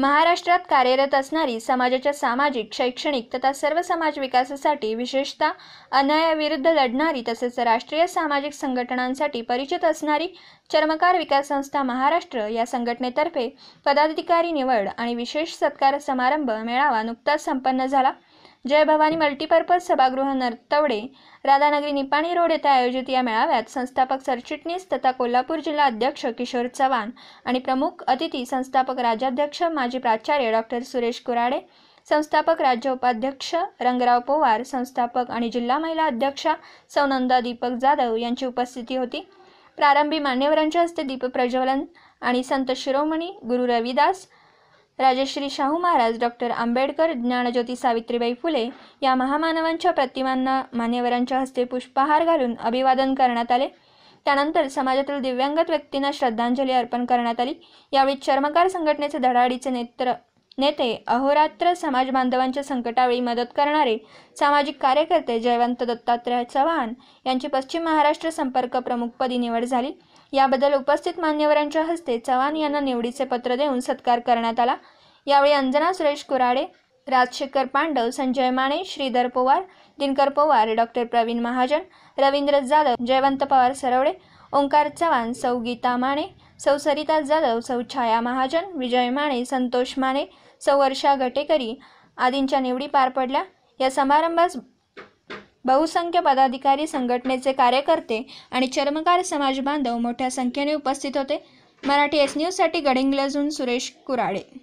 महाराष्ट्रात कार्यरत असणारी समाजाच्या सामाजिक शैक्षणिक तथा सर्व समाज विकासासाठी विशेषतः अन्यायाविरुद्ध लढणारी तसेच राष्ट्रीय सामाजिक संघटनांसाठी परिचित असणारी चर्मकार विकास संस्था महाराष्ट्र या संघटनेतर्फे पदाधिकारी निवड आणि विशेष सत्कार समारंभ मेळावा नुकताच संपन्न झाला जय भवानी मल्टीपर्पज सभागृह नर्तवडे राधानगरी निपाणी रोड येथे आयोजित या मेळाव्यात संस्थापक सरचिटणीस तथा कोल्हापूर जिल्हा अध्यक्ष किशोर चव्हाण आणि प्रमुख अतिथी संस्थापक राज्याध्यक्ष माजी प्राचार्य डॉक्टर सुरेश कुराडे संस्थापक राज्य उपाध्यक्ष रंगराव पोवार संस्थापक आणि जिल्हा महिला अध्यक्षा सौनंदा दीपक जाधव यांची उपस्थिती होती प्रारंभी मान्यवरांच्या हस्ते दीपप्रज्वलन आणि संत शिरोमणी गुरु रविदास राजेश्री शाहू महाराज डॉक्टर आंबेडकर ज्ञानज्योती सावित्रीबाई फुले या महामानवांच्या प्रतिमांना मान्यवरांच्या हस्ते पुष्पहार घालून अभिवादन करण्यात आले त्यानंतर समाजातील दिव्यांगत व्यक्तींना श्रद्धांजली अर्पण करण्यात आली यावेळी चर्मकार संघटनेचे धडाडीचे नेत्र नेते अहोरात्र समाज बांधवांच्या संकटावेळी मदत करणारे सामाजिक कार्यकर्ते जयवंत दत्तात्रय चव्हाण यांची पश्चिम महाराष्ट्र संपर्क प्रमुखपदी निवड झाली याबद्दल उपस्थित मान्यवरांच्या हस्ते चव्हाण यांना निवडीचे पत्र देऊन सत्कार करण्यात आला यावेळी अंजना सुरेश कुराडे राजशेखर पांडव संजय माने श्रीधर पवार दिनकर पवार डॉक्टर प्रवीण महाजन रवींद्र जाधव जयवंत पवार सरवडे ओंकार चव्हाण सौ गीता माने सौ सरिता जाधव सौ छाया महाजन विजय माने संतोष माने सौ वर्षा गटेकरी आदींच्या निवडी पार पडल्या या समारंभास बहुसंख्य पदाधिकारी संघटनेचे कार्यकर्ते आणि चर्मकार समाज बांधव मोठ्या संख्येने उपस्थित होते मराठी एस न्यूजसाठी गडिंग्लजून सुरेश कुराडे